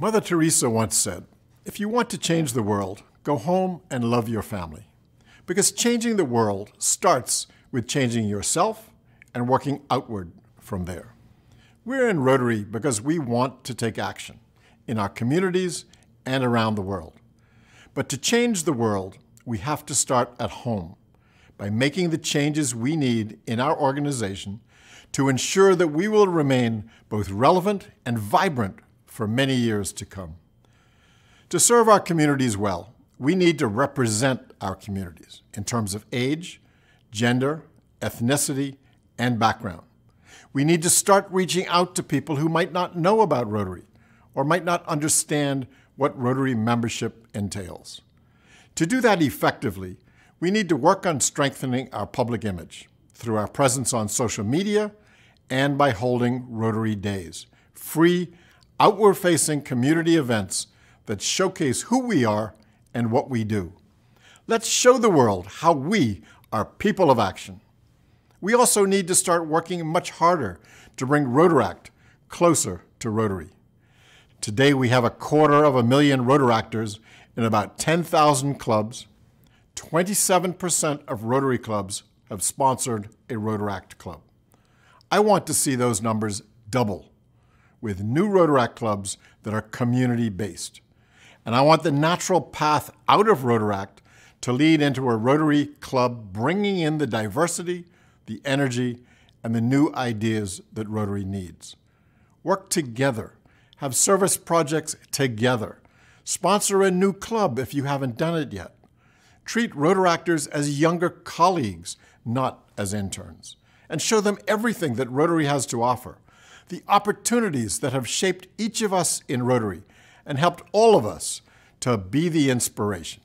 Mother Teresa once said, If you want to change the world, go home and love your family. Because changing the world starts with changing yourself and working outward from there. We're in Rotary because we want to take action in our communities and around the world. But to change the world, we have to start at home by making the changes we need in our organization to ensure that we will remain both relevant and vibrant for many years to come. To serve our communities well, we need to represent our communities in terms of age, gender, ethnicity, and background. We need to start reaching out to people who might not know about Rotary or might not understand what Rotary membership entails. To do that effectively, we need to work on strengthening our public image through our presence on social media and by holding Rotary Days, free outward facing community events that showcase who we are and what we do. Let's show the world how we are people of action. We also need to start working much harder to bring Rotaract closer to Rotary. Today we have a quarter of a million Rotaractors in about 10,000 clubs. 27% of Rotary clubs have sponsored a Rotaract club. I want to see those numbers double with new Rotaract clubs that are community based. And I want the natural path out of Rotaract to lead into a Rotary club bringing in the diversity, the energy, and the new ideas that Rotary needs. Work together, have service projects together, sponsor a new club if you haven't done it yet. Treat Rotaractors as younger colleagues, not as interns, and show them everything that Rotary has to offer the opportunities that have shaped each of us in Rotary and helped all of us to be the inspiration.